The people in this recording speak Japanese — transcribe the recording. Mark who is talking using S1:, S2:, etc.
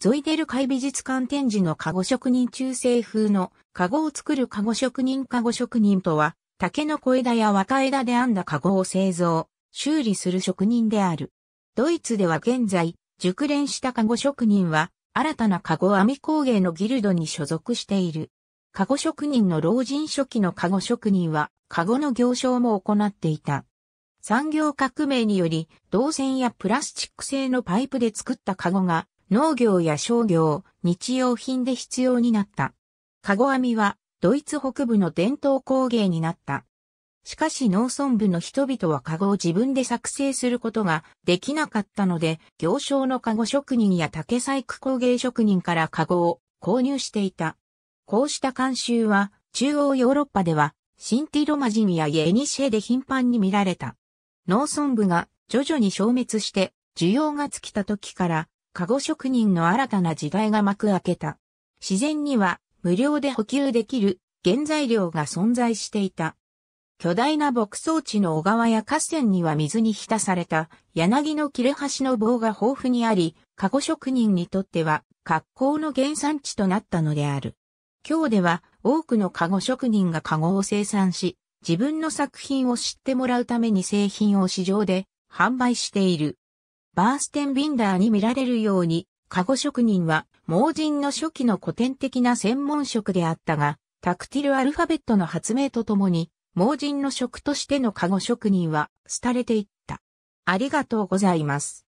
S1: ゾイデル海美術館展示のカゴ職人中世風のカゴを作るカゴ職人カゴ職人とは、竹の小枝や若枝で編んだカゴを製造、修理する職人である。ドイツでは現在、熟練したカゴ職人は、新たなカゴ編み工芸のギルドに所属している。カゴ職人の老人初期のカゴ職人は、カゴの行商も行っていた。産業革命により、銅線やプラスチック製のパイプで作ったカゴが農業や商業、日用品で必要になった。カゴ編みはドイツ北部の伝統工芸になった。しかし農村部の人々はカゴを自分で作成することができなかったので、行商のカゴ職人や竹細工工芸職人からカゴを購入していた。こうした慣習は中央ヨーロッパではシンティロマ人やイエニシェで頻繁に見られた。農村部が徐々に消滅して需要が尽きた時から籠職人の新たな時代が幕開けた。自然には無料で補給できる原材料が存在していた。巨大な牧草地の小川や河川には水に浸された柳の切れ端の棒が豊富にあり、籠職人にとっては格好の原産地となったのである。今日では多くの籠職人が護を生産し、自分の作品を知ってもらうために製品を市場で販売している。バーステンビンダーに見られるように、ゴ職人は、盲人の初期の古典的な専門職であったが、タクティルアルファベットの発明とともに、盲人の職としてのゴ職人は、廃れていった。ありがとうございます。